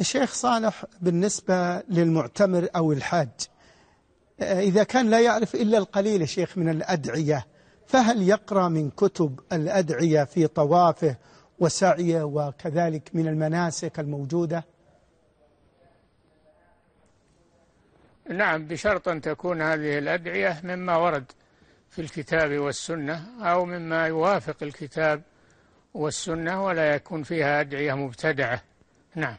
الشيخ صالح بالنسبة للمعتمر أو الحاج إذا كان لا يعرف إلا القليل شيخ من الأدعية فهل يقرأ من كتب الأدعية في طوافه وسعيه وكذلك من المناسك الموجودة نعم بشرط أن تكون هذه الأدعية مما ورد في الكتاب والسنة أو مما يوافق الكتاب والسنة ولا يكون فيها أدعية مبتدعة نعم